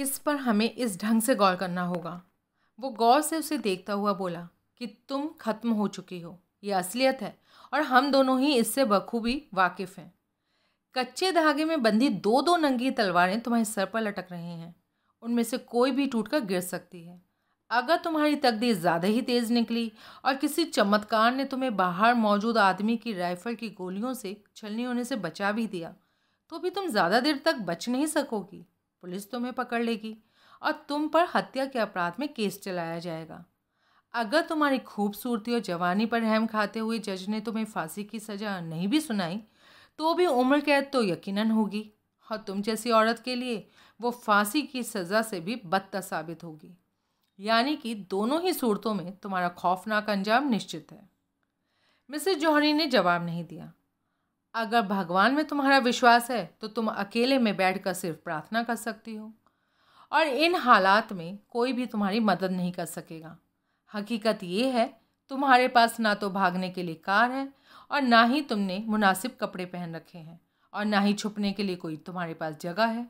इस पर हमें इस ढंग से गौर करना होगा वो गौर से उसे देखता हुआ बोला कि तुम खत्म हो चुकी हो ये असलियत है और हम दोनों ही इससे बखूबी वाकिफ़ हैं कच्चे धागे में बंधी दो दो नंगी तलवारें तुम्हारे सर पर लटक रही हैं उनमें से कोई भी टूटकर गिर सकती है अगर तुम्हारी तकदीर ज़्यादा ही तेज़ निकली और किसी चमत्कार ने तुम्हें बाहर मौजूद आदमी की राइफल की गोलियों से छलनी होने से बचा भी दिया तो भी तुम ज़्यादा देर तक बच नहीं सकोगी पुलिस तुम्हें पकड़ लेगी और तुम पर हत्या के अपराध में केस चलाया जाएगा अगर तुम्हारी खूबसूरती और जवानी पर रहम खाते हुए जज ने तुम्हें फांसी की सज़ा नहीं भी सुनाई तो भी उम्र कैद तो यकीनन होगी और तुम जैसी औरत के लिए वो फांसी की सज़ा से भी बदतर साबित होगी यानी कि दोनों ही सूरतों में तुम्हारा खौफनाक अंजाम निश्चित है मिसेस जौहरी ने जवाब नहीं दिया अगर भगवान में तुम्हारा विश्वास है तो तुम अकेले में बैठ कर सिर्फ प्रार्थना कर सकती हो और इन हालात में कोई भी तुम्हारी मदद नहीं कर सकेगा हकीकत ये है तुम्हारे पास ना तो भागने के लिए कार है और ना ही तुमने मुनासिब कपड़े पहन रखे हैं और ना ही छुपने के लिए कोई तुम्हारे पास जगह है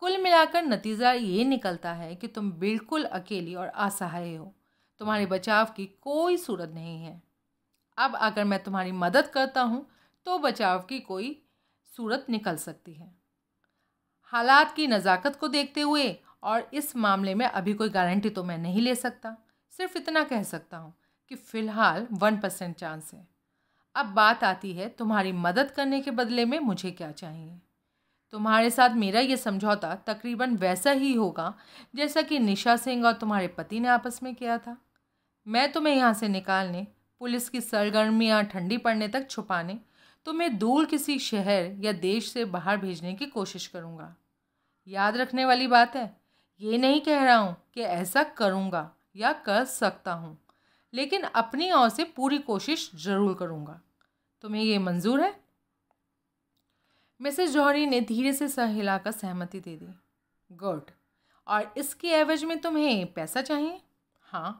कुल मिलाकर नतीजा ये निकलता है कि तुम बिल्कुल अकेली और असहाय हो तुम्हारे बचाव की कोई सूरत नहीं है अब अगर मैं तुम्हारी मदद करता हूँ तो बचाव की कोई सूरत निकल सकती है हालात की नज़ाकत को देखते हुए और इस मामले में अभी कोई गारंटी तो मैं नहीं ले सकता सिर्फ इतना कह सकता हूँ कि फ़िलहाल वन परसेंट चांस है अब बात आती है तुम्हारी मदद करने के बदले में मुझे क्या चाहिए तुम्हारे साथ मेरा ये समझौता तकरीबन वैसा ही होगा जैसा कि निशा सिंह और तुम्हारे पति ने आपस में किया था मैं तुम्हें यहाँ से निकालने पुलिस की सरगर्मियाँ ठंडी पड़ने तक छुपाने तो मैं दूर किसी शहर या देश से बाहर भेजने की कोशिश करूँगा याद रखने वाली बात है ये नहीं कह रहा हूँ कि ऐसा करूँगा या कर सकता हूँ लेकिन अपनी ओर से पूरी कोशिश ज़रूर करूँगा तुम्हें ये मंजूर है मिसेस जौहरी ने धीरे से सहिला हिलाकर सहमति दे दी गुड और इसके एवज में तुम्हें पैसा चाहिए हाँ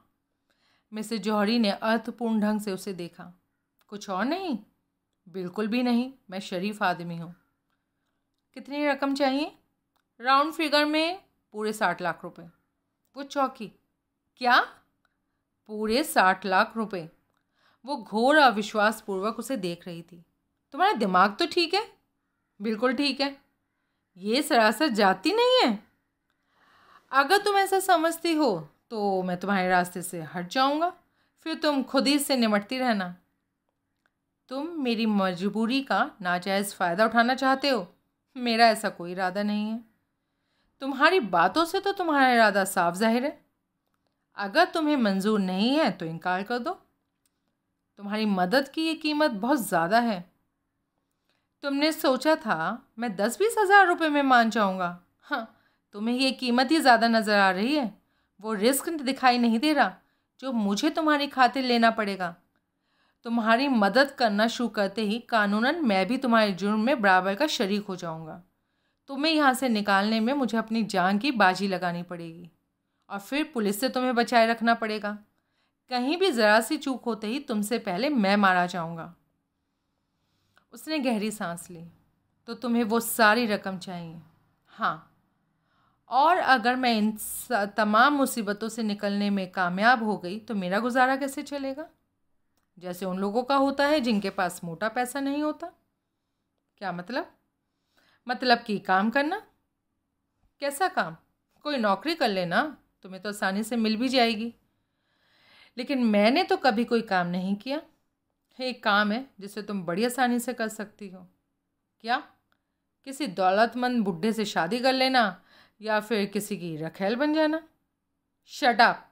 मिसेस जौहरी ने अर्थपूर्ण ढंग से उसे देखा कुछ और नहीं बिल्कुल भी नहीं मैं शरीफ आदमी हूँ कितनी रकम चाहिए राउंड फिगर में पूरे साठ लाख रुपए वो चौकी क्या पूरे साठ लाख रुपए वो घोर अविश्वासपूर्वक उसे देख रही थी तुम्हारा दिमाग तो ठीक है बिल्कुल ठीक है ये सरासर जाती नहीं है अगर तुम ऐसा समझती हो तो मैं तुम्हारे रास्ते से हट जाऊँगा फिर तुम खुद ही से निमटती रहना तुम मेरी मजबूरी का नाजायज़ फ़ायदा उठाना चाहते हो मेरा ऐसा कोई इरादा नहीं है तुम्हारी बातों से तो तुम्हारा इरादा साफ जाहिर है अगर तुम्हें मंजूर नहीं है तो इनकार कर दो तुम्हारी मदद की ये कीमत बहुत ज़्यादा है तुमने सोचा था मैं दस बीस हज़ार रुपये में मान जाऊँगा हाँ तुम्हें ये कीमत ही ज़्यादा नज़र आ रही है वो रिस्क दिखाई नहीं दे रहा जो मुझे तुम्हारी खातिर लेना पड़ेगा तुम्हारी मदद करना शुरू करते ही कानूनन मैं भी तुम्हारे जुर्म में बराबर का शरीक हो जाऊँगा तुम्हें यहाँ से निकालने में मुझे अपनी जान की बाजी लगानी पड़ेगी और फिर पुलिस से तुम्हें बचाए रखना पड़ेगा कहीं भी ज़रा सी चूक होते ही तुमसे पहले मैं मारा जाऊँगा उसने गहरी सांस ली तो तुम्हें वो सारी रकम चाहिए हाँ और अगर मैं इन तमाम मुसीबतों से निकलने में कामयाब हो गई तो मेरा गुजारा कैसे चलेगा जैसे उन लोगों का होता है जिनके पास मोटा पैसा नहीं होता क्या मतलब मतलब कि काम करना कैसा काम कोई नौकरी कर लेना तुम्हें तो आसानी से मिल भी जाएगी लेकिन मैंने तो कभी कोई काम नहीं किया एक काम है जिसे तुम बड़ी आसानी से कर सकती हो क्या किसी दौलतमंद बुढ़े से शादी कर लेना या फिर किसी की रखेल बन जाना शट अप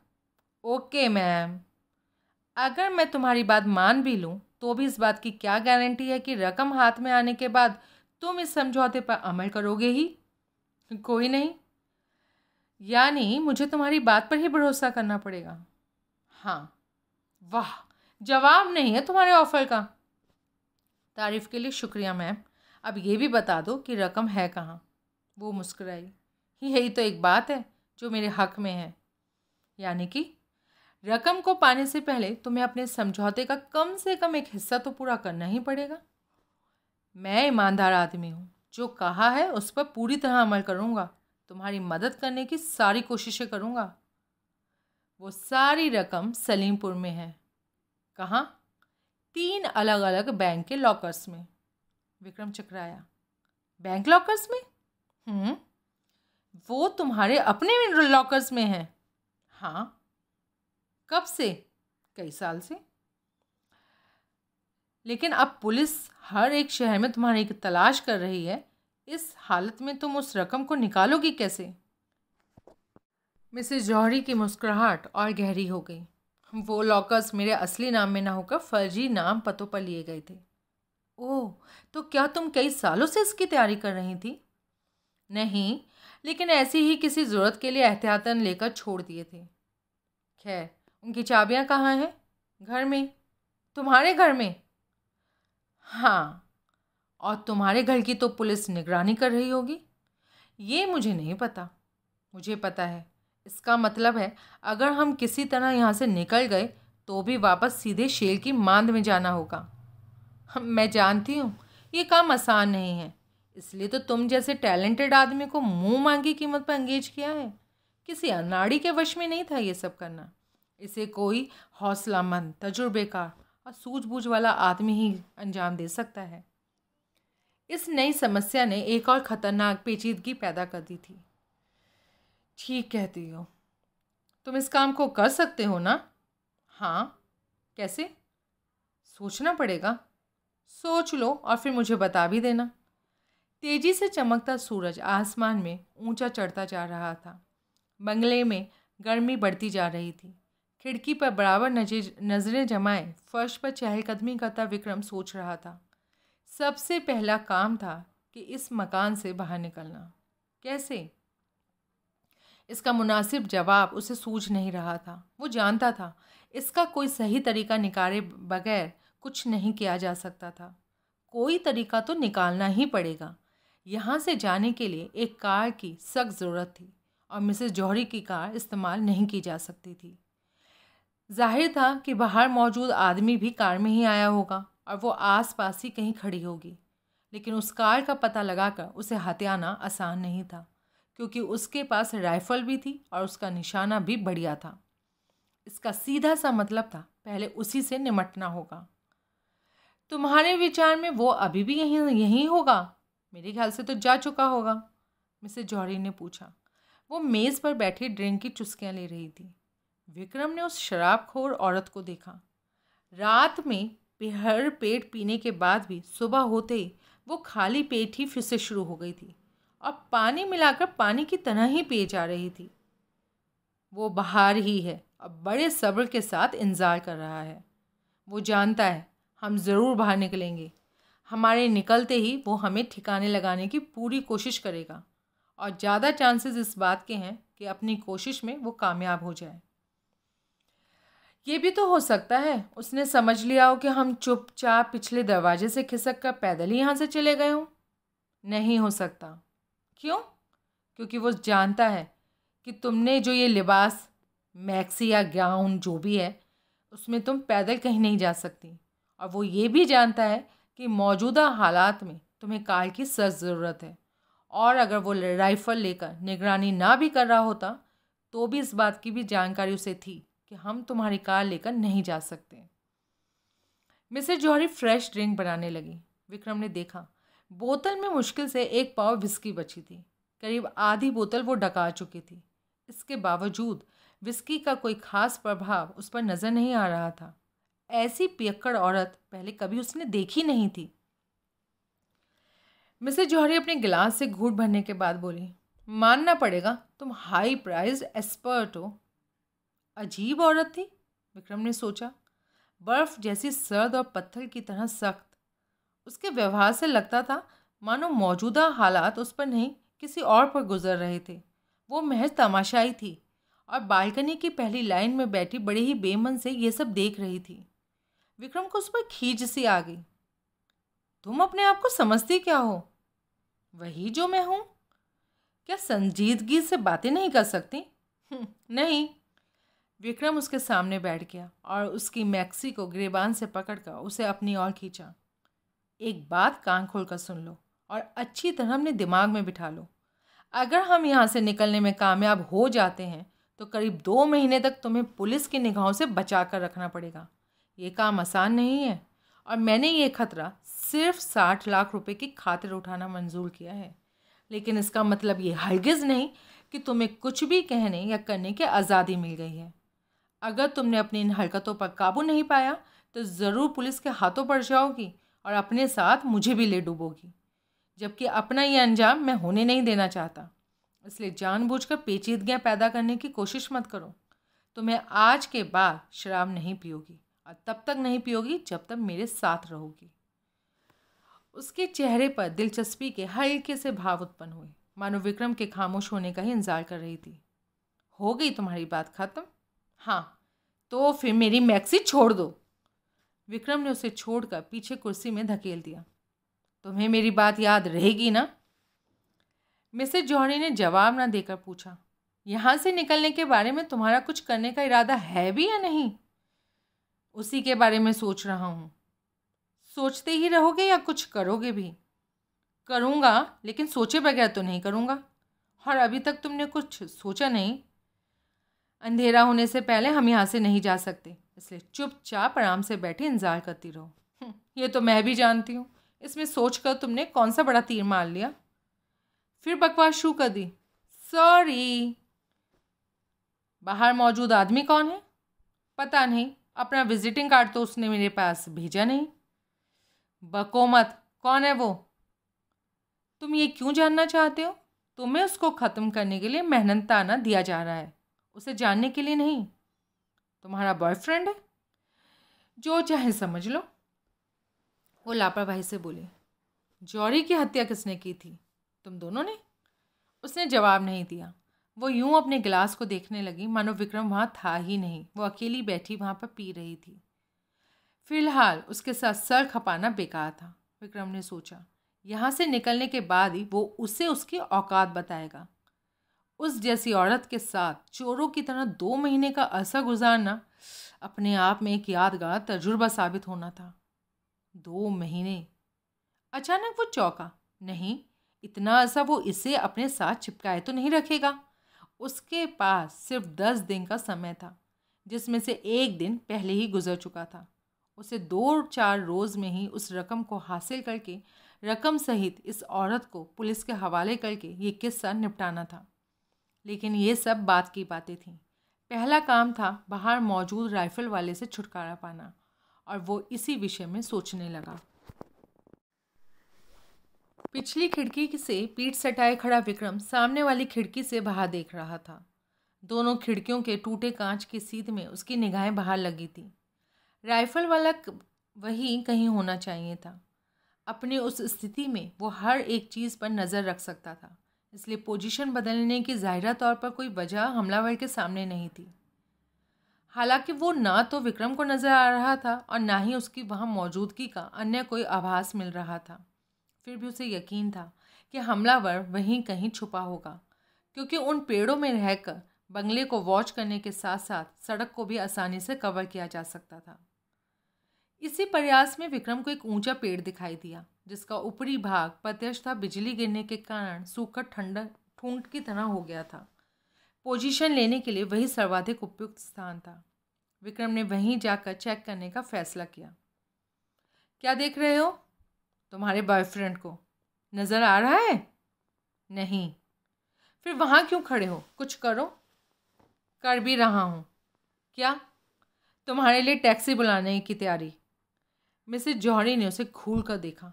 ओके मैम अगर मैं तुम्हारी बात मान भी लूँ तो भी इस बात की क्या गारंटी है कि रकम हाथ में आने के बाद तुम इस समझौते पर अमल करोगे ही कोई नहीं यानी मुझे तुम्हारी बात पर ही भरोसा करना पड़ेगा हाँ वाह जवाब नहीं है तुम्हारे ऑफ़र का तारीफ़ के लिए शुक्रिया मैम अब ये भी बता दो कि रकम है कहाँ वो मुस्कराई यही तो एक बात है जो मेरे हक में है यानी कि रकम को पाने से पहले तुम्हें अपने समझौते का कम से कम एक हिस्सा तो पूरा करना ही पड़ेगा मैं ईमानदार आदमी हूँ जो कहा है उस पर पूरी तरह अमल करूँगा तुम्हारी मदद करने की सारी कोशिशें करूँगा वो सारी रकम सलीमपुर में है कहाँ तीन अलग अलग बैंक के लॉकर्स में विक्रम चक्राया बैंक लॉकर्स में हम्म वो तुम्हारे अपने लॉकर्स में हैं हाँ कब से कई साल से लेकिन अब पुलिस हर एक शहर में तुम्हारी तलाश कर रही है इस हालत में तुम उस रकम को निकालोगी कैसे मिसेस जौहरी की मुस्कुराहट और गहरी हो गई वो लॉकर्स मेरे असली नाम में ना होकर फर्जी नाम पतों पर लिए गए थे ओह तो क्या तुम कई सालों से इसकी तैयारी कर रही थी नहीं लेकिन ऐसी ही किसी ज़रूरत के लिए एहतियातन लेकर छोड़ दिए थे खैर उनकी चाबियाँ कहाँ हैं घर में तुम्हारे घर में हाँ और तुम्हारे घर की तो पुलिस निगरानी कर रही होगी ये मुझे नहीं पता मुझे पता है इसका मतलब है अगर हम किसी तरह यहाँ से निकल गए तो भी वापस सीधे शेर की मांद में जाना होगा मैं जानती हूँ ये काम आसान नहीं है इसलिए तो तुम जैसे टैलेंटेड आदमी को मुंह मांगी कीमत पर अंगेज किया है किसी अनाड़ी के वश में नहीं था ये सब करना इसे कोई हौसलामंद तजुर्बेकार और सूझबूझ वाला आदमी ही अंजाम दे सकता है इस नई समस्या ने एक और ख़तरनाक पेचीदगी पैदा कर दी थी ठीक कहती हो तुम इस काम को कर सकते हो ना हाँ कैसे सोचना पड़ेगा सोच लो और फिर मुझे बता भी देना तेज़ी से चमकता सूरज आसमान में ऊंचा चढ़ता जा रहा था बंगले में गर्मी बढ़ती जा रही थी खिड़की पर बराबर नजर नज़रें जमाए फर्श पर चहलकदमी करता विक्रम सोच रहा था सबसे पहला काम था कि इस मकान से बाहर निकलना कैसे इसका मुनासिब जवाब उसे सूझ नहीं रहा था वो जानता था इसका कोई सही तरीका निकाले बगैर कुछ नहीं किया जा सकता था कोई तरीका तो निकालना ही पड़ेगा यहाँ से जाने के लिए एक कार की सख्त ज़रूरत थी और मिसेस जौहरी की कार इस्तेमाल नहीं की जा सकती थी जाहिर था कि बाहर मौजूद आदमी भी कार में ही आया होगा और वो आस पास ही कहीं खड़ी होगी लेकिन उस कार का पता लगाकर उसे हत्याना आसान नहीं था क्योंकि उसके पास राइफल भी थी और उसका निशाना भी बढ़िया था इसका सीधा सा मतलब था पहले उसी से निमटना होगा तुम्हारे विचार में वो अभी भी यहीं यहीं होगा मेरे ख्याल से तो जा चुका होगा मिसेज जौहरी ने पूछा वो मेज़ पर बैठी ड्रिंक की चुस्कियाँ ले रही थी विक्रम ने उस शराबखोर औरत को देखा रात में हर पेट पीने के बाद भी सुबह होते ही वो खाली पेट ही फिर से शुरू हो गई थी और पानी मिलाकर पानी की तरह ही पिए जा रही थी वो बाहर ही है और बड़े सब्र के साथ इंतज़ार कर रहा है वो जानता है हम ज़रूर बाहर निकलेंगे हमारे निकलते ही वो हमें ठिकाने लगाने की पूरी कोशिश करेगा और ज़्यादा चांसेस इस बात के हैं कि अपनी कोशिश में वो कामयाब हो जाए ये भी तो हो सकता है उसने समझ लिया हो कि हम चुपचाप पिछले दरवाजे से खिसक कर पैदल ही यहाँ से चले गए हों नहीं हो सकता क्यों क्योंकि वो जानता है कि तुमने जो ये लिबास मैक्सी या गाउन जो भी है उसमें तुम पैदल कहीं नहीं जा सकती और वो ये भी जानता है कि मौजूदा हालात में तुम्हें कार की सर ज़रूरत है और अगर वो राइफ़ल लेकर निगरानी ना भी कर रहा होता तो भी इस बात की भी जानकारी उसे थी कि हम तुम्हारी कार लेकर नहीं जा सकते मिसेज जौहरी फ्रेश ड्रिंक बनाने लगी विक्रम ने देखा बोतल में मुश्किल से एक पाव विस्की बची थी करीब आधी बोतल वो डका चुकी थी इसके बावजूद विस्की का कोई खास प्रभाव उस पर नज़र नहीं आ रहा था ऐसी पियक्कड़ औरत पहले कभी उसने देखी नहीं थी मिसेज जौहरी अपने गिलास से घूट भरने के बाद बोली मानना पड़ेगा तुम हाई प्राइज एक्सपर्ट हो अजीब औरत थी विक्रम ने सोचा बर्फ़ जैसी सर्द और पत्थर की तरह सख्त उसके व्यवहार से लगता था मानो मौजूदा हालात उस पर नहीं किसी और पर गुजर रहे थे वो महज तमाशाई थी और बालकनी की पहली लाइन में बैठी बड़े ही बेमन से ये सब देख रही थी विक्रम को उस पर खींच सी आ गई तुम अपने आप को समझती क्या हो वही जो मैं हूँ क्या संजीदगी से बातें नहीं कर सकती हम्म, नहीं विक्रम उसके सामने बैठ गया और उसकी मैक्सी को गिरेबान से पकड़कर उसे अपनी ओर खींचा एक बात कान खोल कर सुन लो और अच्छी तरह अपने दिमाग में बिठा लो अगर हम यहाँ से निकलने में कामयाब हो जाते हैं तो करीब दो महीने तक तुम्हें पुलिस की निगाहों से बचा कर रखना पड़ेगा ये काम आसान नहीं है और मैंने ये खतरा सिर्फ साठ लाख रुपए की खातिर उठाना मंजूर किया है लेकिन इसका मतलब ये हरगिज़ नहीं कि तुम्हें कुछ भी कहने या करने की आज़ादी मिल गई है अगर तुमने अपनी इन हरकतों पर काबू नहीं पाया तो ज़रूर पुलिस के हाथों पड़ जाओगी और अपने साथ मुझे भी ले डूबोगी जबकि अपना ये अंजाम मैं होने नहीं देना चाहता इसलिए जानबूझकर पेचीदगियाँ पैदा करने की कोशिश मत करो तुम्हें आज के बाद शराब नहीं पियोगी और तब तक नहीं पियोगी जब तक मेरे साथ रहोगी उसके चेहरे पर दिलचस्पी के हल्के से भाव उत्पन्न हुए मानो विक्रम के खामोश होने का ही इंतजार कर रही थी हो गई तुम्हारी बात ख़त्म हाँ तो फिर मेरी मैक्सी छोड़ दो विक्रम ने उसे छोड़कर पीछे कुर्सी में धकेल दिया तुम्हें मेरी बात याद रहेगी ना मिसेस जौहरी ने जवाब ना देकर पूछा यहाँ से निकलने के बारे में तुम्हारा कुछ करने का इरादा है भी या नहीं उसी के बारे में सोच रहा हूँ सोचते ही रहोगे या कुछ करोगे भी करूँगा लेकिन सोचे बगैर तो नहीं करूँगा और अभी तक तुमने कुछ सोचा नहीं अंधेरा होने से पहले हम यहाँ से नहीं जा सकते इसलिए चुपचाप आराम से बैठे इंतजार करती रहो हम्म, ये तो मैं भी जानती हूँ इसमें सोच कर तुमने कौन सा बड़ा तीर मार लिया फिर बकवास शुरू कर दी सॉरी बाहर मौजूद आदमी कौन है पता नहीं अपना विजिटिंग कार्ड तो उसने मेरे पास भेजा नहीं बको मत कौन है वो तुम ये क्यों जानना चाहते हो तुम्हें उसको ख़त्म करने के लिए मेहनत ताना दिया जा रहा है उसे जानने के लिए नहीं तुम्हारा बॉयफ्रेंड है जो चाहे समझ लो वो लापरवाही से बोली जौरी की हत्या किसने की थी तुम दोनों ने उसने जवाब नहीं दिया वो यूं अपने गिलास को देखने लगी मानो विक्रम वहाँ था ही नहीं वो अकेली बैठी वहाँ पर पी रही थी फिलहाल उसके साथ सर खपाना बेकार था विक्रम ने सोचा यहाँ से निकलने के बाद ही वो उसे उसकी औकात बताएगा उस जैसी औरत के साथ चोरों की तरह दो महीने का अरसा गुजारना अपने आप में एक यादगार तजुर्बा साबित होना था दो महीने अचानक वो चौका नहीं इतना अरसा वो इसे अपने साथ चिपकाए तो नहीं रखेगा उसके पास सिर्फ दस दिन का समय था जिसमें से एक दिन पहले ही गुजर चुका था उसे दो चार रोज़ में ही उस रकम को हासिल करके रकम सहित इस औरत को पुलिस के हवाले करके ये किस्सा निपटाना था लेकिन ये सब बात की बातें थीं पहला काम था बाहर मौजूद राइफल वाले से छुटकारा पाना और वो इसी विषय में सोचने लगा पिछली खिड़की से पीठ सटाए खड़ा विक्रम सामने वाली खिड़की से बाहर देख रहा था दोनों खिड़कियों के टूटे कांच की सीध में उसकी निगाहें बाहर लगी थी राइफल वाला वही कहीं होना चाहिए था अपनी उस स्थिति में वो हर एक चीज़ पर नज़र रख सकता था इसलिए पोजीशन बदलने की ज़ाहिर तौर पर कोई वजह हमलावर के सामने नहीं थी हालांकि वो ना तो विक्रम को नज़र आ रहा था और ना ही उसकी वहाँ मौजूदगी का अन्य कोई आभास मिल रहा था फिर भी उसे यकीन था कि हमलावर वहीं कहीं छुपा होगा क्योंकि उन पेड़ों में रहकर बंगले को वॉच करने के साथ साथ सड़क को भी आसानी से कवर किया जा सकता था इसी प्रयास में विक्रम को एक ऊंचा पेड़ दिखाई दिया जिसका ऊपरी भाग प्रत्यक्ष था बिजली गिरने के कारण सूखा ठंडा ठूंठ की तरह हो गया था पोजीशन लेने के लिए वही सर्वाधिक उपयुक्त स्थान था विक्रम ने वहीं जाकर चेक करने का फैसला किया क्या देख रहे हो तुम्हारे बॉयफ्रेंड को नज़र आ रहा है नहीं फिर वहाँ क्यों खड़े हो कुछ करो कर भी रहा हूँ क्या तुम्हारे लिए टैक्सी बुलाने की तैयारी मिसेज जौहरी ने उसे घूर कर देखा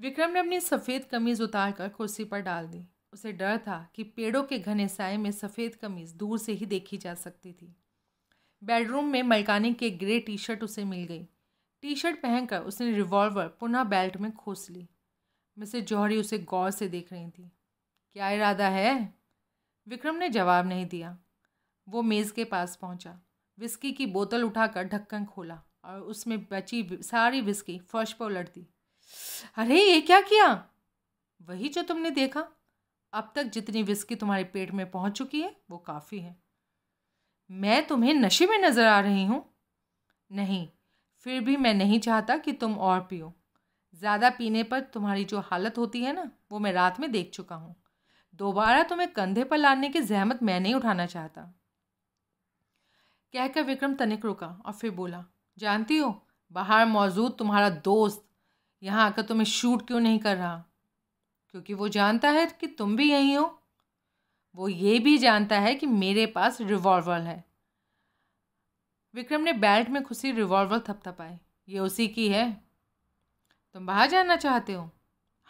विक्रम ने अपनी सफ़ेद कमीज़ उतार कर कुर्सी पर डाल दी उसे डर था कि पेड़ों के घने साय में सफ़ेद कमीज़ दूर से ही देखी जा सकती थी बेडरूम में मलकानी की ग्रे टी शर्ट उसे मिल गई टी शर्ट पहनकर उसने रिवॉल्वर पुनः बेल्ट में खोस ली मिसेज जौहरी उसे गौर से देख रही थी क्या इरादा है विक्रम ने जवाब नहीं दिया वो मेज़ के पास पहुंचा विस्की की बोतल उठाकर ढक्कन खोला और उसमें बची सारी बिस्की फर्श पर उलट दी अरे ये क्या किया वही जो तुमने देखा अब तक जितनी विस्की तुम्हारे पेट में पहुंच चुकी है वो काफ़ी है मैं तुम्हें नशे में नज़र आ रही हूँ नहीं फिर भी मैं नहीं चाहता कि तुम और पियो ज़्यादा पीने पर तुम्हारी जो हालत होती है ना वो मैं रात में देख चुका हूँ दोबारा तुम्हें कंधे पर लाने की जहमत मैं नहीं उठाना चाहता कहकर विक्रम तनिक रुका और फिर बोला जानती हो बाहर मौजूद तुम्हारा दोस्त यहाँ आकर तुम्हें शूट क्यों नहीं कर रहा क्योंकि वो जानता है कि तुम भी यहीं हो वो ये भी जानता है कि मेरे पास रिवॉल्वर है विक्रम ने बेल्ट में खुशी रिवॉल्वर थपथपाई ये उसी की है तुम बाहर जाना चाहते हो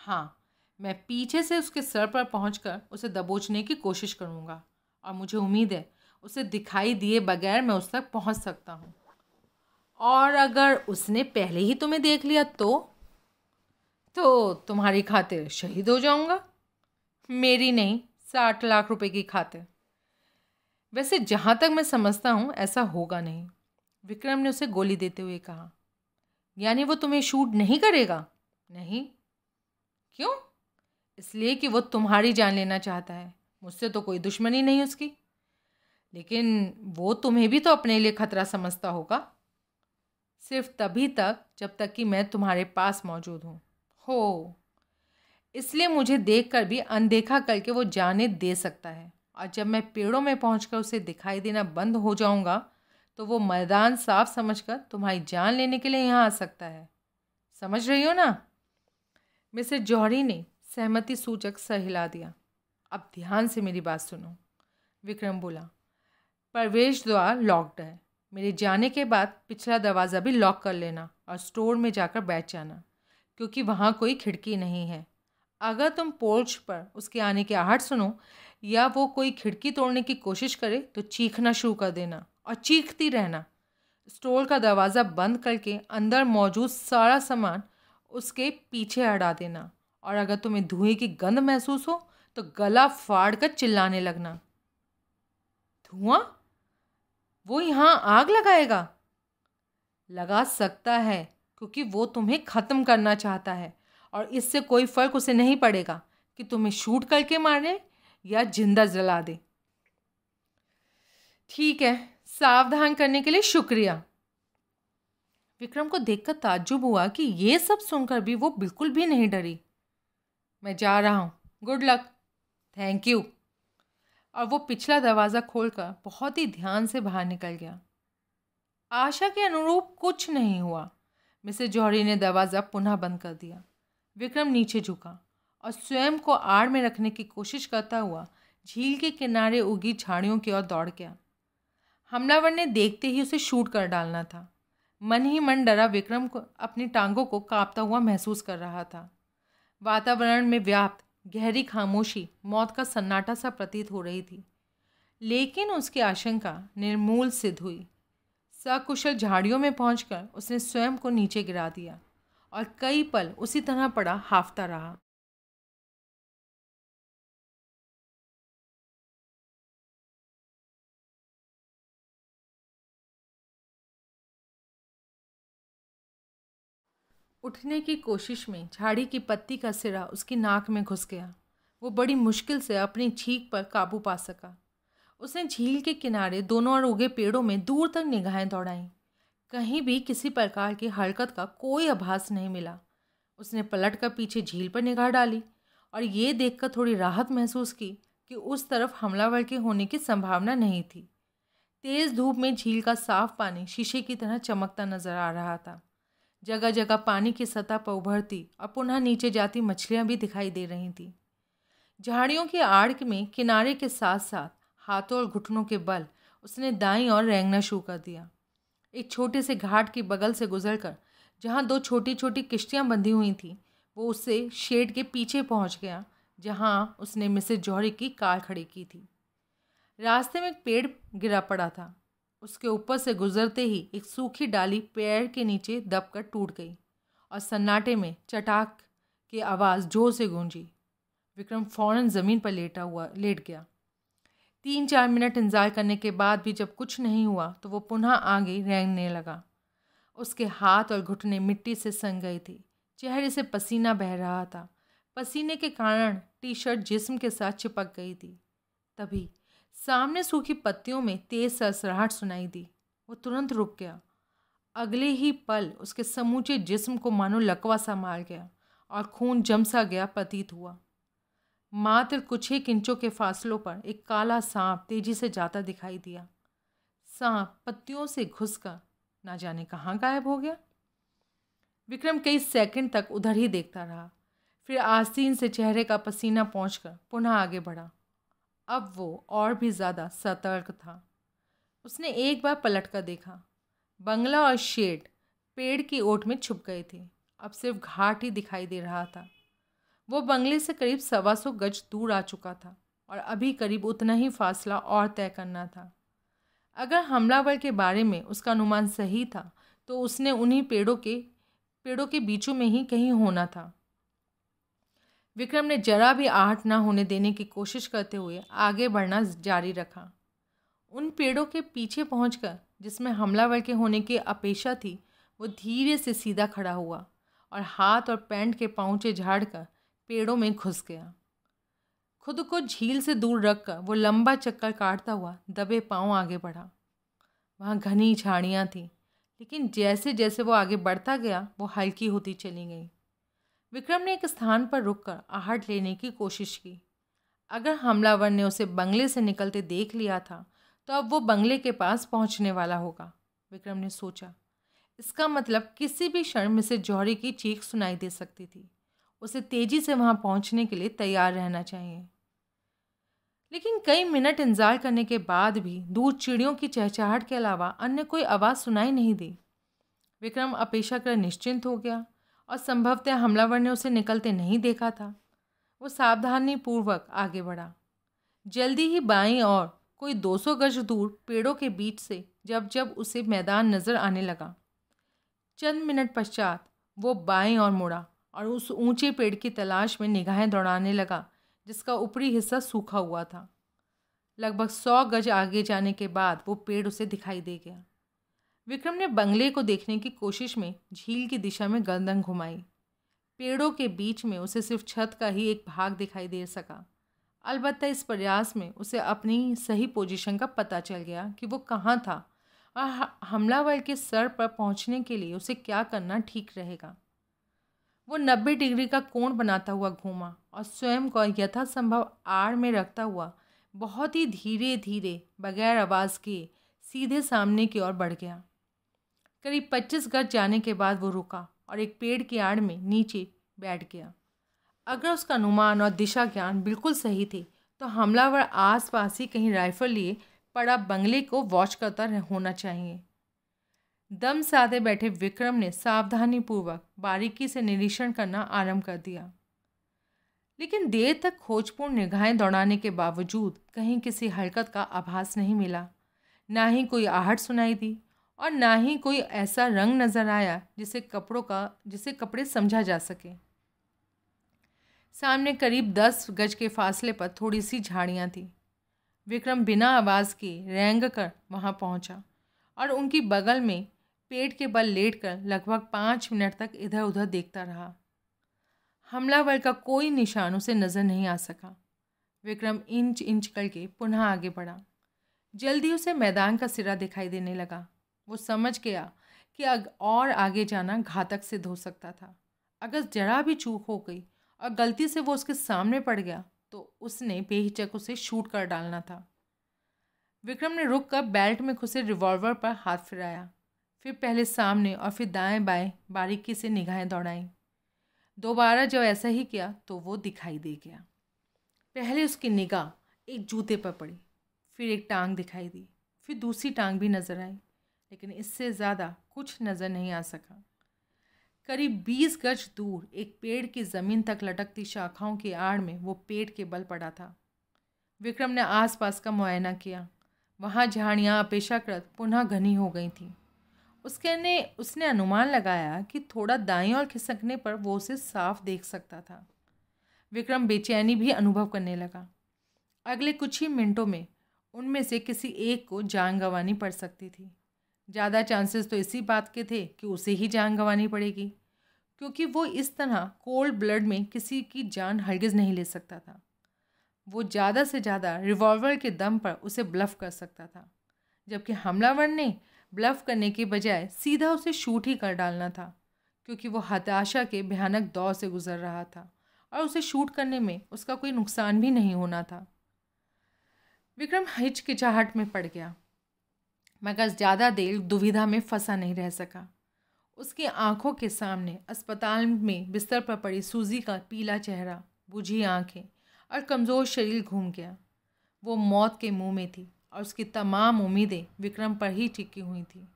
हाँ मैं पीछे से उसके सर पर पहुँच उसे दबोचने की कोशिश करूँगा और मुझे उम्मीद है उसे दिखाई दिए बगैर मैं उस तक पहुँच सकता हूँ और अगर उसने पहले ही तुम्हें देख लिया तो तो तुम्हारी खातिर शहीद हो जाऊंगा मेरी नहीं साठ लाख रुपए की खातिर वैसे जहाँ तक मैं समझता हूँ ऐसा होगा नहीं विक्रम ने उसे गोली देते हुए कहा यानी वो तुम्हें शूट नहीं करेगा नहीं क्यों इसलिए कि वो तुम्हारी जान लेना चाहता है मुझसे तो कोई दुश्मनी नहीं उसकी लेकिन वो तुम्हें भी तो अपने लिए खतरा समझता होगा सिर्फ तभी तक जब तक कि मैं तुम्हारे पास मौजूद हूँ हो इसलिए मुझे देखकर भी अनदेखा करके वो जाने दे सकता है और जब मैं पेड़ों में पहुँच उसे दिखाई देना बंद हो जाऊँगा तो वो मैदान साफ समझकर तुम्हारी जान लेने के लिए यहाँ आ सकता है समझ रही हो ना मिसर जौहरी ने सहमति सूचक सहिला दिया अब ध्यान से मेरी बात सुनो विक्रम बोला प्रवेश द्वार लॉक्ड है मेरे जाने के बाद पिछला दरवाज़ा भी लॉक कर लेना और स्टोर में जाकर बैठ जाना क्योंकि वहाँ कोई खिड़की नहीं है अगर तुम पोर्च पर उसके आने की आहट सुनो या वो कोई खिड़की तोड़ने की कोशिश करे तो चीखना शुरू कर देना और चीखती रहना स्टोर का दरवाज़ा बंद करके अंदर मौजूद सारा सामान उसके पीछे हटा देना और अगर तुम्हें धुएं की गंध महसूस हो तो गला फाड़ कर चिल्लाने लगना धुआं वो यहाँ आग लगाएगा लगा सकता है क्योंकि वो तुम्हें ख़त्म करना चाहता है और इससे कोई फ़र्क उसे नहीं पड़ेगा कि तुम्हें शूट करके मारे या जिंदा जला दे ठीक है सावधान करने के लिए शुक्रिया विक्रम को देखकर ताज्जुब हुआ कि ये सब सुनकर भी वो बिल्कुल भी नहीं डरी मैं जा रहा हूँ गुड लक थैंक यू और वो पिछला दरवाज़ा खोलकर बहुत ही ध्यान से बाहर निकल गया आशा के अनुरूप कुछ नहीं हुआ मिसेज जौहरी ने दरवाज़ा पुनः बंद कर दिया विक्रम नीचे झुका और स्वयं को आड़ में रखने की कोशिश करता हुआ झील के किनारे उगी झाड़ियों की ओर दौड़ गया हमलावर ने देखते ही उसे शूट कर डालना था मन ही मन डरा विक्रम को अपनी टांगों को कांपता हुआ महसूस कर रहा था वातावरण में व्याप्त गहरी खामोशी मौत का सन्नाटा सा प्रतीत हो रही थी लेकिन उसकी आशंका निर्मूल सिद्ध हुई सकुशल झाड़ियों में पहुंचकर उसने स्वयं को नीचे गिरा दिया और कई पल उसी तरह पड़ा हाफता रहा उठने की कोशिश में झाड़ी की पत्ती का सिरा उसकी नाक में घुस गया वो बड़ी मुश्किल से अपनी छींक पर काबू पा सका उसने झील के किनारे दोनों और उगे पेड़ों में दूर तक निगाहें दौड़ाईं कहीं भी किसी प्रकार की हरकत का कोई आभास नहीं मिला उसने पलट कर पीछे झील पर निगाह डाली और ये देखकर थोड़ी राहत महसूस की कि उस तरफ हमलावर के होने की संभावना नहीं थी तेज़ धूप में झील का साफ पानी शीशे की तरह चमकता नजर आ रहा था जगह जगह पानी की सतह पर उभरती और पुनः नीचे जाती मछलियाँ भी दिखाई दे रही थीं झाड़ियों की आड़ में किनारे के साथ साथ हाथों और घुटनों के बल उसने दाई और रेंगना शुरू कर दिया एक छोटे से घाट के बगल से गुजरकर जहाँ दो छोटी छोटी किश्तियाँ बंधी हुई थीं वो उससे शेड के पीछे पहुँच गया जहाँ उसने मिसेज जौहरी की कार खड़ी की थी रास्ते में एक पेड़ गिरा पड़ा था उसके ऊपर से गुजरते ही एक सूखी डाली पेड़ के नीचे दबकर टूट गई और सन्नाटे में चटाक की आवाज़ जोर से गूंजी विक्रम फौरन ज़मीन पर लेटा हुआ लेट गया तीन चार मिनट इंतज़ार करने के बाद भी जब कुछ नहीं हुआ तो वो पुनः आगे रेंगने लगा उसके हाथ और घुटने मिट्टी से सन गई थी चेहरे से पसीना बह रहा था पसीने के कारण टी शर्ट जिस्म के साथ चिपक गई थी तभी सामने सूखी पत्तियों में तेज सरसराहट सुनाई दी वो तुरंत रुक गया अगले ही पल उसके समूचे जिस्म को मानो लकवा सा मार गया और खून जम सा गया प्रतीत हुआ मात्र कुछ ही किंचों के फासलों पर एक काला सांप तेजी से जाता दिखाई दिया सांप पत्तियों से घुसकर ना जाने कहाँ गायब हो गया विक्रम कई सेकंड तक उधर ही देखता रहा फिर आस्तीन से चेहरे का पसीना पहुँच पुनः आगे बढ़ा अब वो और भी ज़्यादा सतर्क था उसने एक बार पलट कर देखा बंगला और शेड पेड़ की ओट में छुप गए थे अब सिर्फ घाट ही दिखाई दे रहा था वो बंगले से करीब सवा सौ गज दूर आ चुका था और अभी करीब उतना ही फासला और तय करना था अगर हमलावर के बारे में उसका अनुमान सही था तो उसने उन्हीं पेड़ों के पेड़ों के बीचों में ही कहीं होना था विक्रम ने जरा भी आहट ना होने देने की कोशिश करते हुए आगे बढ़ना जारी रखा उन पेड़ों के पीछे पहुँच जिसमें हमलावर के होने की अपेक्षा थी वो धीरे से सीधा खड़ा हुआ और हाथ और पैंट के झाड़ झाड़कर पेड़ों में घुस गया खुद को झील से दूर रखकर वो लंबा चक्कर काटता हुआ दबे पाँव आगे बढ़ा वहाँ घनी झाड़ियाँ थीं लेकिन जैसे जैसे वो आगे बढ़ता गया वो हल्की होती चली गई विक्रम ने एक स्थान पर रुककर आहट लेने की कोशिश की अगर हमलावर ने उसे बंगले से निकलते देख लिया था तो अब वो बंगले के पास पहुंचने वाला होगा विक्रम ने सोचा इसका मतलब किसी भी क्षण मिसेज जौहरी की चीख सुनाई दे सकती थी उसे तेजी से वहां पहुंचने के लिए तैयार रहना चाहिए लेकिन कई मिनट इंतजार करने के बाद भी दूर चिड़ियों की चहचहाट के अलावा अन्य कोई आवाज़ सुनाई नहीं दी विक्रम अपेक्षाकृत निश्चिंत हो गया और संभवतः हमलावर ने उसे निकलते नहीं देखा था वो सावधानीपूर्वक आगे बढ़ा जल्दी ही बाईं ओर कोई 200 गज दूर पेड़ों के बीच से जब जब उसे मैदान नज़र आने लगा चंद मिनट पश्चात वो बाएं ओर मुड़ा और उस ऊंचे पेड़ की तलाश में निगाहें दौड़ाने लगा जिसका ऊपरी हिस्सा सूखा हुआ था लगभग सौ गज आगे जाने के बाद वो पेड़ उसे दिखाई दे गया विक्रम ने बंगले को देखने की कोशिश में झील की दिशा में गर्दन घुमाई पेड़ों के बीच में उसे सिर्फ छत का ही एक भाग दिखाई दे सका अलबत्त इस प्रयास में उसे अपनी सही पोजीशन का पता चल गया कि वो कहाँ था और हमलावर के सर पर पहुँचने के लिए उसे क्या करना ठीक रहेगा वो नब्बे डिग्री का कोण बनाता हुआ घूमा और स्वयं को यथासंभव आड़ में रखता हुआ बहुत ही धीरे धीरे बगैर आवाज़ के सीधे सामने की ओर बढ़ गया करीब पच्चीस गज जाने के बाद वो रुका और एक पेड़ की आड़ में नीचे बैठ गया अगर उसका अनुमान और दिशा ज्ञान बिल्कुल सही थे तो हमलावर आसपास ही कहीं राइफल लिए पड़ा बंगले को वॉच करता होना चाहिए दम साधे बैठे विक्रम ने सावधानीपूर्वक बारीकी से निरीक्षण करना आरंभ कर दिया लेकिन देर तक खोजपूर्ण निगाहें दौड़ाने के बावजूद कहीं किसी हरकत का आभास नहीं मिला ना ही कोई आहट सुनाई दी और ना ही कोई ऐसा रंग नज़र आया जिसे कपड़ों का जिसे कपड़े समझा जा सके सामने करीब दस गज के फासले पर थोड़ी सी झाड़ियाँ थीं विक्रम बिना आवाज़ के रेंग कर वहाँ पहुँचा और उनकी बगल में पेट के बल लेट कर लगभग पाँच मिनट तक इधर उधर देखता रहा हमलावर का कोई निशान उसे नज़र नहीं आ सका विक्रम इंच इंच करके पुनः आगे बढ़ा जल्दी उसे मैदान का सिरा दिखाई देने लगा वो समझ गया कि अग और आगे जाना घातक सिद्ध हो सकता था अगर जरा भी चूक हो गई और गलती से वो उसके सामने पड़ गया तो उसने बेहिचक उसे शूट कर डालना था विक्रम ने रुक कर बेल्ट में घुसे रिवॉल्वर पर हाथ फिराया फिर पहले सामने और फिर दाएं बाएं बारीकी से निगाहें दौड़ाई दोबारा जब ऐसा ही किया तो वो दिखाई दे गया पहले उसकी निगाह एक जूते पर पड़ी फिर एक टांग दिखाई दी फिर दूसरी टांग भी नजर आई लेकिन इससे ज़्यादा कुछ नज़र नहीं आ सका करीब बीस गज दूर एक पेड़ की ज़मीन तक लटकती शाखाओं की आड़ में वो पेट के बल पड़ा था विक्रम ने आसपास का मुआयना किया वहाँ झाड़ियाँ अपेक्षाकृत पुनः घनी हो गई थीं उसके ने उसने अनुमान लगाया कि थोड़ा दाएं और खिसकने पर वो उसे साफ देख सकता था विक्रम बेचैनी भी अनुभव करने लगा अगले कुछ ही मिनटों में उनमें से किसी एक को जान गंवानी पड़ सकती थी ज़्यादा चांसेस तो इसी बात के थे कि उसे ही जान गंवानी पड़ेगी क्योंकि वो इस तरह कोल्ड ब्लड में किसी की जान हरगिज नहीं ले सकता था वो ज़्यादा से ज़्यादा रिवॉल्वर के दम पर उसे ब्लफ कर सकता था जबकि हमलावर ने ब्लफ करने के बजाय सीधा उसे शूट ही कर डालना था क्योंकि वो हताशा के भयानक दौर से गुजर रहा था और उसे शूट करने में उसका कोई नुकसान भी नहीं होना था विक्रम हिचकिचाहट में पड़ गया मगर ज़्यादा देर दुविधा में फंसा नहीं रह सका उसकी आंखों के सामने अस्पताल में बिस्तर पर पड़ी सूजी का पीला चेहरा बुझी आंखें और कमज़ोर शरीर घूम गया वो मौत के मुंह में थी और उसकी तमाम उम्मीदें विक्रम पर ही टिकी हुई थी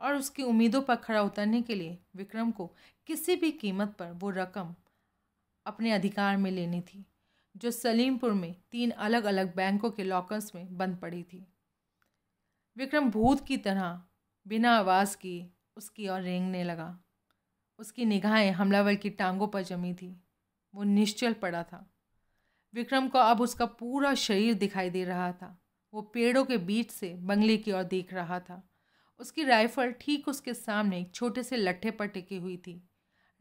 और उसकी उम्मीदों पर खड़ा उतरने के लिए विक्रम को किसी भी कीमत पर वो रकम अपने अधिकार में लेनी थी जो सलीमपुर में तीन अलग अलग बैंकों के लॉकर्स में बंद पड़ी थी विक्रम भूत की तरह बिना आवाज़ की उसकी ओर रेंगने लगा उसकी निगाहें हमलावर की टांगों पर जमी थी वो निश्चल पड़ा था विक्रम को अब उसका पूरा शरीर दिखाई दे रहा था वो पेड़ों के बीच से बंगले की ओर देख रहा था उसकी राइफ़ल ठीक उसके सामने एक छोटे से लट्ठे पर टिकी हुई थी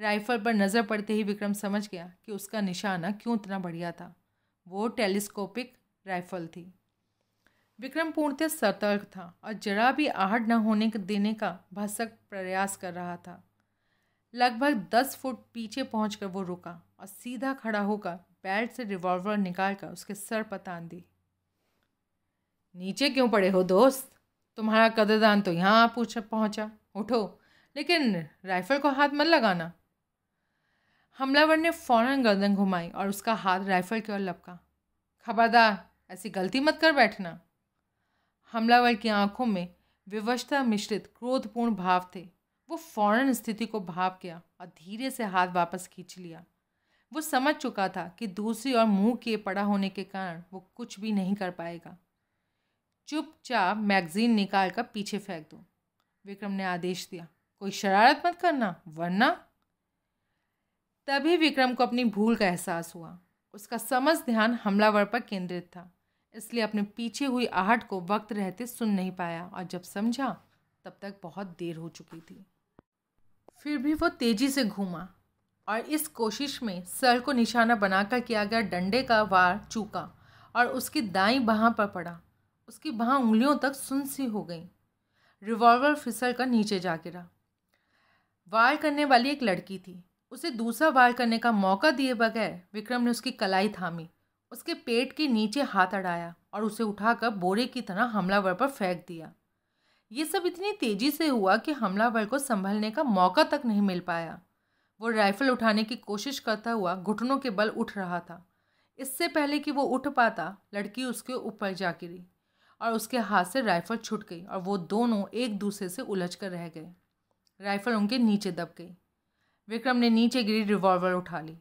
राइफ़ल पर नज़र पड़ते ही विक्रम समझ गया कि उसका निशाना क्यों इतना बढ़िया था वो टेलीस्कोपिक राइफ़ल थी विक्रम पूर्णतः सतर्क था और जरा भी आहट न होने देने का भसक प्रयास कर रहा था लगभग दस फुट पीछे पहुँच वो रुका और सीधा खड़ा होकर बेल्ट से रिवॉल्वर निकाल कर उसके सर पर तान दी नीचे क्यों पड़े हो दोस्त तुम्हारा कदरदान तो यहाँ पूछ पहुँचा उठो लेकिन राइफल को हाथ मत लगाना हमलावर ने फौरन गर्दन घुमाई और उसका हाथ राइफल की ओर लपका खबरदार ऐसी गलती मत कर बैठना हमलावर की आंखों में विवशता मिश्रित क्रोधपूर्ण भाव थे वो फौरन स्थिति को भाप गया और धीरे से हाथ वापस खींच लिया वो समझ चुका था कि दूसरी ओर मुंह किए पड़ा होने के कारण वो कुछ भी नहीं कर पाएगा चुपचाप मैगजीन निकाल कर पीछे फेंक दो विक्रम ने आदेश दिया कोई शरारत मत करना वरना तभी विक्रम को अपनी भूल का एहसास हुआ उसका समझ ध्यान हमलावर पर केंद्रित था इसलिए अपने पीछे हुई आहट को वक्त रहते सुन नहीं पाया और जब समझा तब तक बहुत देर हो चुकी थी फिर भी वो तेज़ी से घूमा और इस कोशिश में सर को निशाना बनाकर किया गया डंडे का वार चूका और उसकी दाई बाह पर पड़ा उसकी बाह उंगलियों तक सुन सी हो गई रिवॉल्वर फिसल कर नीचे जा गिरा वार करने वाली एक लड़की थी उसे दूसरा वार करने का मौका दिए बगैर विक्रम ने उसकी कलाई थामी उसके पेट के नीचे हाथ अड़ाया और उसे उठाकर बोरे की तरह हमलावर पर फेंक दिया ये सब इतनी तेज़ी से हुआ कि हमलावर को संभलने का मौका तक नहीं मिल पाया वो राइफल उठाने की कोशिश करता हुआ घुटनों के बल उठ रहा था इससे पहले कि वो उठ पाता लड़की उसके ऊपर जा गिरी और उसके हाथ से राइफल छुट गई और वो दोनों एक दूसरे से उलझ कर रह गए राइफल उनके नीचे दब गई विक्रम ने नीचे गिरी रिवॉल्वर उठा ली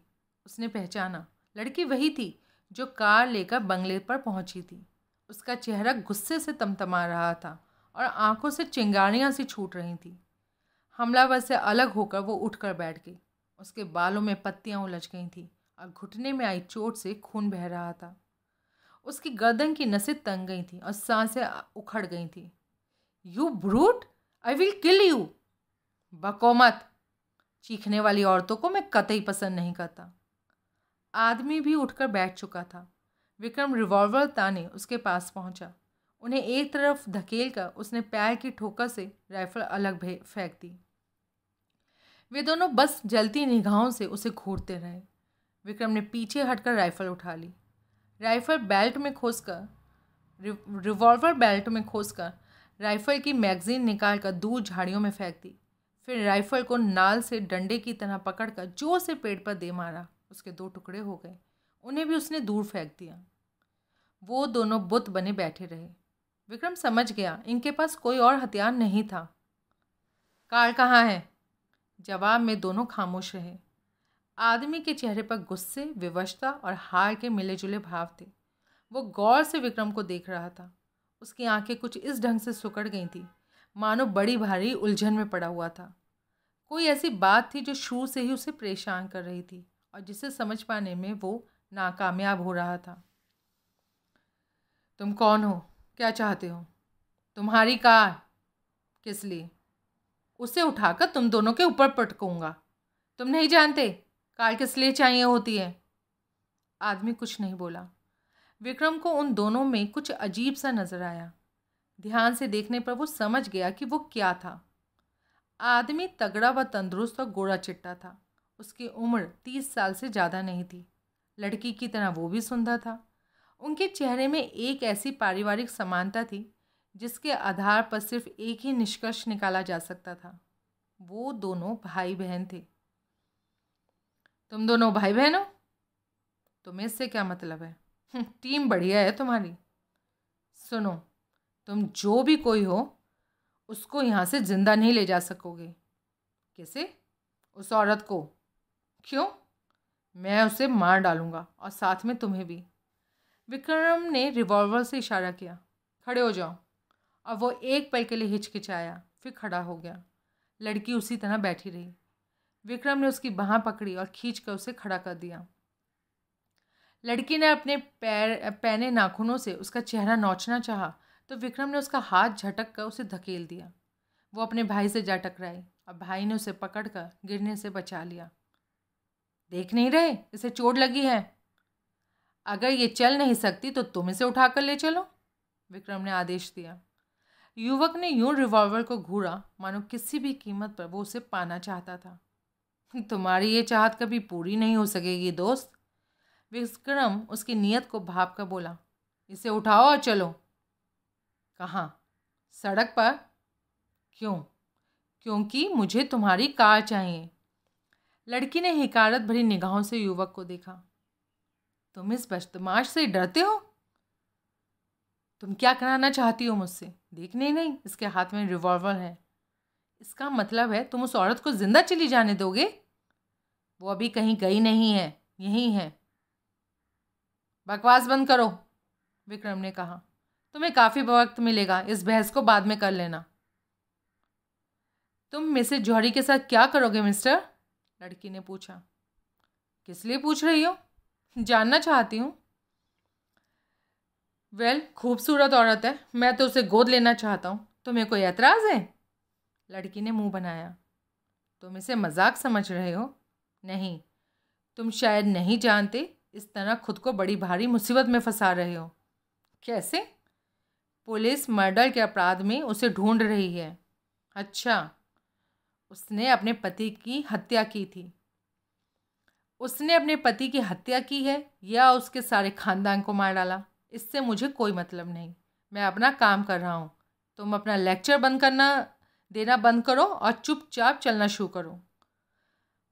उसने पहचाना लड़की वही थी जो कार लेकर बंगले पर पहुंची थी उसका चेहरा गुस्से से तमतमा रहा था और आंखों से चिंगारियाँ सी छूट रही थी हमलावर से अलग होकर वो उठकर बैठ गई उसके बालों में पत्तियाँ उलझ गई थी और घुटने में आई चोट से खून बह रहा था उसकी गर्दन की नसें तंग गई थी और सांसें उखड़ गई थी you brute I will kill you बकोमत चीखने वाली औरतों को मैं कतई पसंद नहीं करता आदमी भी उठकर बैठ चुका था विक्रम रिवॉल्वर ताने उसके पास पहुंचा उन्हें एक तरफ धकेल कर उसने पैर की ठोकर से राइफल अलग फेंक दी वे दोनों बस जलती निगाहों से उसे घूरते रहे विक्रम ने पीछे हटकर राइफल उठा ली राइफल बेल्ट में खोस कर रिवॉल्वर बेल्ट में खोस कर राइफल की मैगजीन निकाल कर दूर झाड़ियों में फेंक दी फिर राइफल को नाल से डंडे की तरह पकड़कर जोर से पेड़ पर दे मारा उसके दो टुकड़े हो गए उन्हें भी उसने दूर फेंक दिया वो दोनों बुत बने बैठे रहे विक्रम समझ गया इनके पास कोई और हथियार नहीं था कार कहाँ है जवाब में दोनों खामोश रहे आदमी के चेहरे पर गुस्से विवशता और हार के मिले जुले भाव थे वो गौर से विक्रम को देख रहा था उसकी आंखें कुछ इस ढंग से सुकड़ गई थी मानो बड़ी भारी उलझन में पड़ा हुआ था कोई ऐसी बात थी जो शुरू से ही उसे परेशान कर रही थी और जिसे समझ पाने में वो नाकामयाब हो रहा था तुम कौन हो क्या चाहते हो तुम्हारी कार किस लिए उसे उठाकर तुम दोनों के ऊपर पटकूंगा तुम नहीं जानते कार किस लिए चाहिए होती है आदमी कुछ नहीं बोला विक्रम को उन दोनों में कुछ अजीब सा नज़र आया ध्यान से देखने पर वो समझ गया कि वो क्या था आदमी तगड़ा व तंदुरुस्त और गोरा चिट्टा था उसकी उम्र तीस साल से ज़्यादा नहीं थी लड़की की तरह वो भी सुंदर था उनके चेहरे में एक ऐसी पारिवारिक समानता थी जिसके आधार पर सिर्फ एक ही निष्कर्ष निकाला जा सकता था वो दोनों भाई बहन थे तुम दोनों भाई बहन हो तुम्हें इससे क्या मतलब है हम्म, टीम बढ़िया है तुम्हारी सुनो तुम जो भी कोई हो उसको यहाँ से ज़िंदा नहीं ले जा सकोगे कैसे उस औरत को क्यों मैं उसे मार डालूंगा और साथ में तुम्हें भी विक्रम ने रिवॉल्वर से इशारा किया खड़े हो जाओ और वो एक पल के लिए हिचकिचाया फिर खड़ा हो गया लड़की उसी तरह बैठी रही विक्रम ने उसकी बाह पकड़ी और खींच कर उसे खड़ा कर दिया लड़की ने अपने पैर पैने नाखूनों से उसका चेहरा नोचना चाहा तो विक्रम ने उसका हाथ झटक कर उसे धकेल दिया वो अपने भाई से जा टकराई और भाई ने उसे पकड़ कर गिरने से बचा लिया देख नहीं रहे इसे चोट लगी है अगर ये चल नहीं सकती तो तुम इसे उठाकर ले चलो विक्रम ने आदेश दिया युवक ने यूं रिवॉल्वर को घूरा मानो किसी भी कीमत पर वो उसे पाना चाहता था तुम्हारी ये चाहत कभी पूरी नहीं हो सकेगी दोस्त विक्रम उसकी नीयत को भाप कर बोला इसे उठाओ और चलो कहाँ सड़क पर क्यों क्योंकि मुझे तुम्हारी कार चाहिए लड़की ने हिकारत भरी निगाहों से युवक को देखा तुम इस बदमाश से डरते हो तुम क्या कराना चाहती हो मुझसे देखने ही नहीं इसके हाथ में रिवॉल्वर है इसका मतलब है तुम उस औरत को ज़िंदा चली जाने दोगे वो अभी कहीं गई नहीं है यहीं है बकवास बंद करो विक्रम ने कहा तुम्हें काफ़ी वक्त मिलेगा इस बहस को बाद में कर लेना तुम मिसेज जौहरी के साथ क्या करोगे मिस्टर लड़की ने पूछा किस लिए पूछ रही हो जानना चाहती हूँ वेल well, खूबसूरत औरत है मैं तो उसे गोद लेना चाहता हूँ तुम्हें कोई एतराज़ है लड़की ने मुंह बनाया तुम इसे मजाक समझ रहे हो नहीं तुम शायद नहीं जानते इस तरह खुद को बड़ी भारी मुसीबत में फंसा रहे हो कैसे पुलिस मर्डर के अपराध में उसे ढूंढ रही है अच्छा उसने अपने पति की हत्या की थी उसने अपने पति की हत्या की है या उसके सारे खानदान को मार डाला इससे मुझे कोई मतलब नहीं मैं अपना काम कर रहा हूँ तुम अपना लेक्चर बंद करना देना बंद करो और चुपचाप चलना शुरू करो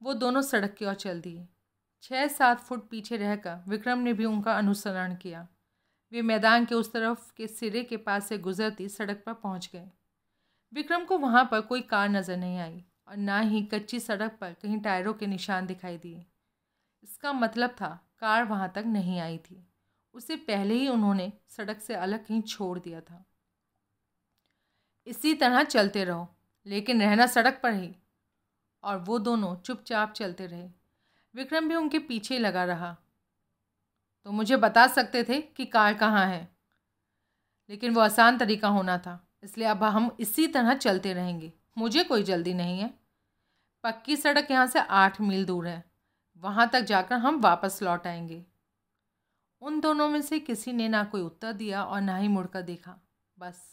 वो दोनों सड़क की ओर चल दिए छः सात फुट पीछे रहकर विक्रम ने भी उनका अनुसरण किया वे मैदान के उस तरफ के सिरे के पास से गुजरती सड़क पर पहुंच गए विक्रम को वहां पर कोई कार नज़र नहीं आई और ना ही कच्ची सड़क पर कहीं टायरों के निशान दिखाई दिए इसका मतलब था कार वहाँ तक नहीं आई थी उसे पहले ही उन्होंने सड़क से अलग कहीं छोड़ दिया था इसी तरह चलते रहो लेकिन रहना सड़क पर ही और वो दोनों चुपचाप चलते रहे विक्रम भी उनके पीछे लगा रहा तो मुझे बता सकते थे कि कार कहाँ है लेकिन वो आसान तरीका होना था इसलिए अब हम इसी तरह चलते रहेंगे मुझे कोई जल्दी नहीं है पक्की सड़क यहाँ से आठ मील दूर है वहाँ तक जाकर हम वापस लौट आएंगे उन दोनों में से किसी ने ना कोई उत्तर दिया और ना ही मुड़कर देखा बस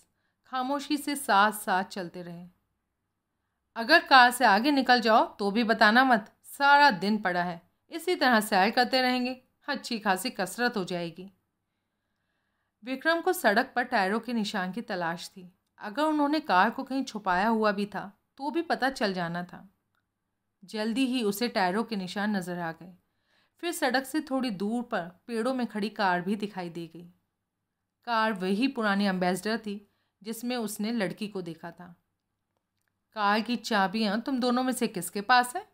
खामोशी से साथ साथ चलते रहे अगर कार से आगे निकल जाओ तो भी बताना मत सारा दिन पड़ा है इसी तरह सैर करते रहेंगे अच्छी खासी कसरत हो जाएगी विक्रम को सड़क पर टायरों के निशान की तलाश थी अगर उन्होंने कार को कहीं छुपाया हुआ भी था तो भी पता चल जाना था जल्दी ही उसे टायरों के निशान नज़र आ गए फिर सड़क से थोड़ी दूर पर पेड़ों में खड़ी कार भी दिखाई दे गई कार वही पुरानी एम्बेसडर थी जिसमें उसने लड़की को देखा था कार की चाबियाँ तुम दोनों में से किसके पास है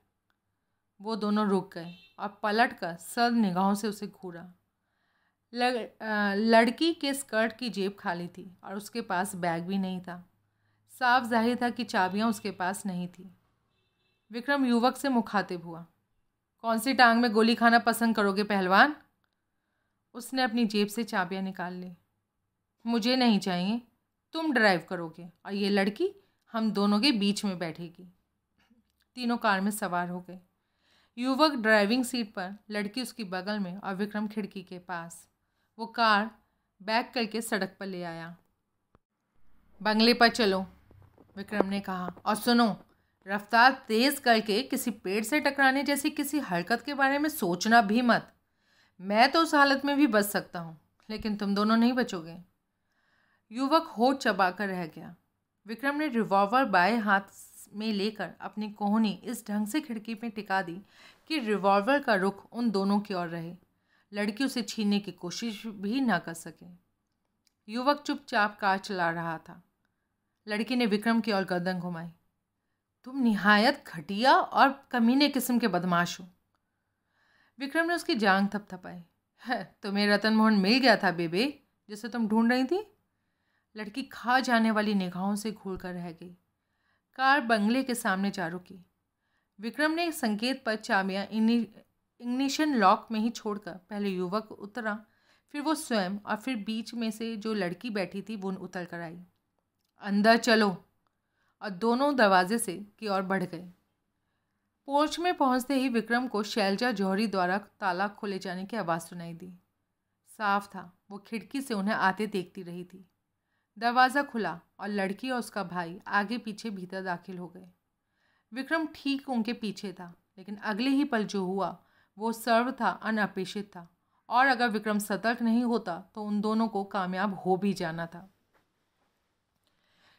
वो दोनों रुक गए और पलट कर सर्द निगाहों से उसे घूरा लड़की के स्कर्ट की जेब खाली थी और उसके पास बैग भी नहीं था साफ जाहिर था कि चाबियाँ उसके पास नहीं थी विक्रम युवक से मुखातिब हुआ कौन सी टांग में गोली खाना पसंद करोगे पहलवान उसने अपनी जेब से चाबियाँ निकाल ली मुझे नहीं चाहिए तुम ड्राइव करोगे और ये लड़की हम दोनों के बीच में बैठेगी तीनों कार में सवार हो गए युवक ड्राइविंग सीट पर लड़की उसकी बगल में और विक्रम खिड़की के पास वो कार बैक करके सड़क पर ले आया बंगले पर चलो विक्रम ने कहा और सुनो रफ्तार तेज़ करके किसी पेड़ से टकराने जैसी किसी हरकत के बारे में सोचना भी मत मैं तो उस हालत में भी बच सकता हूँ लेकिन तुम दोनों नहीं बचोगे युवक होठ चबाकर रह गया विक्रम ने रिवॉल्वर बाएं हाथ में लेकर अपनी कोहनी इस ढंग से खिड़की में टिका दी कि रिवॉल्वर का रुख उन दोनों की ओर रहे लड़की उसे छीनने की कोशिश भी ना कर सके युवक चुपचाप कार चला रहा था लड़की ने विक्रम की ओर गर्दन घुमाई तुम नहायत घटिया और कमीने किस्म के बदमाश हो विक्रम ने उसकी जांग थपथपाई तुम्हें रतन मोहन मिल गया था बेबे जिसे तुम ढूंढ रही थी लड़की खा जाने वाली निगाहों से घूल कर रह गई कार बंगले के सामने जा रुकी विक्रम ने संकेत पर चाबियाँ इग्निशन लॉक में ही छोड़कर पहले युवक उतरा फिर वो स्वयं और फिर बीच में से जो लड़की बैठी थी वो उतर कर आई अंदर चलो और दोनों दरवाजे से की ओर बढ़ गए पोर्च में पहुंचते ही विक्रम को शैलजा जौहरी द्वारा ताला खोले जाने की आवाज़ सुनाई दी साफ था वो खिड़की से उन्हें आते देखती रही थी दरवाज़ा खुला और लड़की और उसका भाई आगे पीछे भीतर दाखिल हो गए विक्रम ठीक उनके पीछे था लेकिन अगले ही पल जो हुआ वो सर्व था अनअपेक्षित था और अगर विक्रम सतर्क नहीं होता तो उन दोनों को कामयाब हो भी जाना था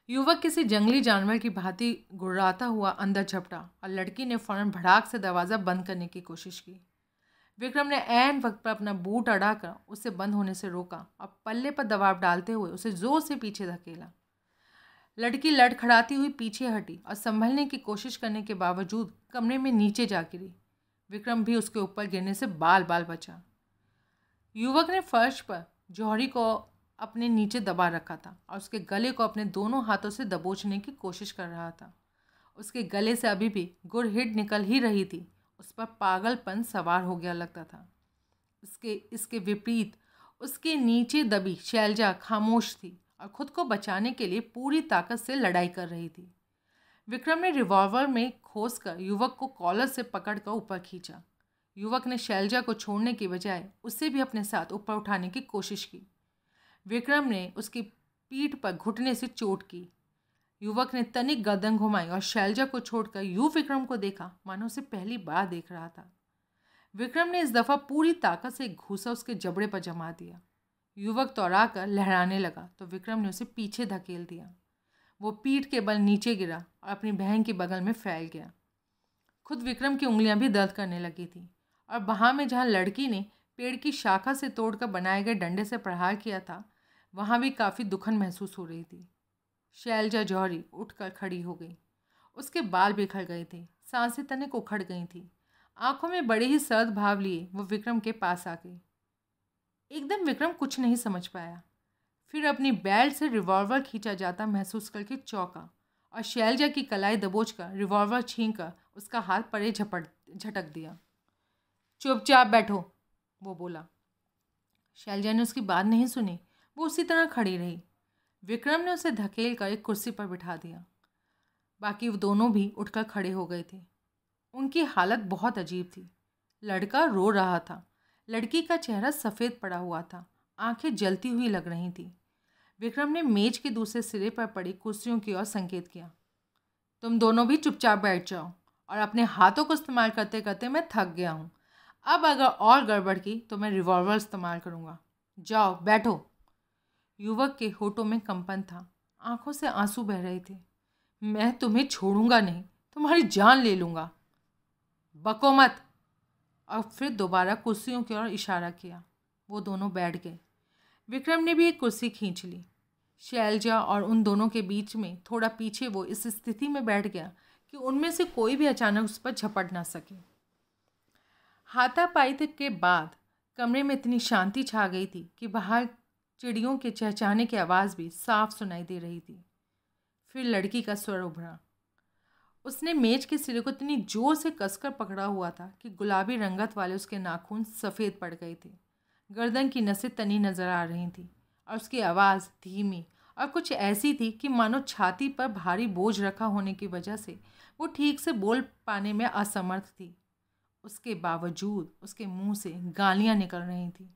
युवक किसी जंगली जानवर की भांति गुर्राता हुआ अंदर झपटा और लड़की ने फौरन भड़ाक से दरवाज़ा बंद करने की कोशिश की विक्रम ने ऐन वक्त पर अपना बूट अड़ा कर उसे बंद होने से रोका और पल्ले पर दबाव डालते हुए उसे ज़ोर से पीछे धकेला लड़की लड़खड़ाती हुई पीछे हटी और संभलने की कोशिश करने के बावजूद कमरे में नीचे जा गिरी विक्रम भी उसके ऊपर गिरने से बाल बाल बचा युवक ने फर्श पर जौहरी को अपने नीचे दबा रखा था और उसके गले को अपने दोनों हाथों से दबोचने की कोशिश कर रहा था उसके गले से अभी भी गुड़हिट निकल ही रही थी उस पर पागलपन सवार हो गया लगता था उसके इसके विपरीत उसके नीचे दबी शैलजा खामोश थी और खुद को बचाने के लिए पूरी ताकत से लड़ाई कर रही थी विक्रम ने रिवॉल्वर में खोस कर युवक को कॉलर से पकड़कर ऊपर खींचा युवक ने शैलजा को छोड़ने के बजाय उसे भी अपने साथ ऊपर उठाने की कोशिश की विक्रम ने उसकी पीठ पर घुटने से चोट की युवक ने तनिक गर्दन घुमाई और शैलजा को छोड़कर यू विक्रम को देखा मानो उसे पहली बार देख रहा था विक्रम ने इस दफ़ा पूरी ताकत से एक घूसा उसके जबड़े पर जमा दिया युवक तोड़ा कर लहराने लगा तो विक्रम ने उसे पीछे धकेल दिया वो पीठ के बल नीचे गिरा और अपनी बहन के बगल में फैल गया खुद विक्रम की उंगलियां भी दर्द करने लगी थी और वहाँ में जहाँ लड़की ने पेड़ की शाखा से तोड़कर बनाए गए डंडे से प्रहार किया था वहाँ भी काफ़ी दुखन महसूस हो रही थी शैलजा जौहरी उठकर खड़ी हो गई उसके बाल बिखर गए थे सांसें तनिक उखड़ गई थी आंखों में बड़े ही सर्द भाव लिए वो विक्रम के पास आ गई एकदम विक्रम कुछ नहीं समझ पाया फिर अपनी बेल्ट से रिवॉल्वर खींचा जाता महसूस करके चौंका और शैलजा की कलाई दबोच कर रिवॉल्वर छीन कर उसका हाथ परे झपट झटक दिया चुपचाप बैठो वो बोला शैलजा ने उसकी बात नहीं सुनी वो उसी तरह खड़ी रही विक्रम ने उसे धकेल कर एक कुर्सी पर बिठा दिया बाकी वो दोनों भी उठकर खड़े हो गए थे उनकी हालत बहुत अजीब थी लड़का रो रहा था लड़की का चेहरा सफ़ेद पड़ा हुआ था आंखें जलती हुई लग रही थी विक्रम ने मेज के दूसरे सिरे पर पड़ी कुर्सियों की ओर संकेत किया तुम दोनों भी चुपचाप बैठ जाओ और अपने हाथों को इस्तेमाल करते करते मैं थक गया हूँ अब अगर और गड़बड़ की तो मैं रिवॉल्वर इस्तेमाल करूँगा जाओ बैठो युवक के होठों में कंपन था आंखों से आंसू बह रहे थे मैं तुम्हें छोड़ूंगा नहीं तुम्हारी जान ले लूँगा बको मत और फिर दोबारा कुर्सियों की ओर इशारा किया वो दोनों बैठ गए विक्रम ने भी एक कुर्सी खींच ली शैलजा और उन दोनों के बीच में थोड़ा पीछे वो इस स्थिति में बैठ गया कि उनमें से कोई भी अचानक उस पर झपट ना सके हाथापाई के बाद कमरे में इतनी शांति छा गई थी कि बाहर चिड़ियों के चहचाने की आवाज़ भी साफ सुनाई दे रही थी फिर लड़की का स्वर उभरा उसने मेज के सिरे को इतनी जोर से कसकर पकड़ा हुआ था कि गुलाबी रंगत वाले उसके नाखून सफ़ेद पड़ गए थे गर्दन की नसें तनी नज़र आ रही थी और उसकी आवाज़ धीमी और कुछ ऐसी थी कि मानो छाती पर भारी बोझ रखा होने की वजह से वो ठीक से बोल पाने में असमर्थ थी उसके बावजूद उसके मुंह से गालियां निकल रही थीं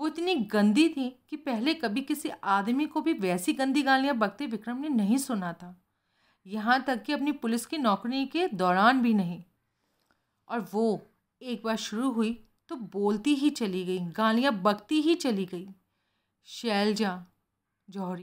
वो इतनी गंदी थी कि पहले कभी किसी आदमी को भी वैसी गंदी गालियाँ बकते विक्रम ने नहीं सुना था यहाँ तक कि अपनी पुलिस की नौकरी के दौरान भी नहीं और वो एक बार शुरू हुई तो बोलती ही चली गई गालियाँ बकती ही चली गई शैलजा जौहरी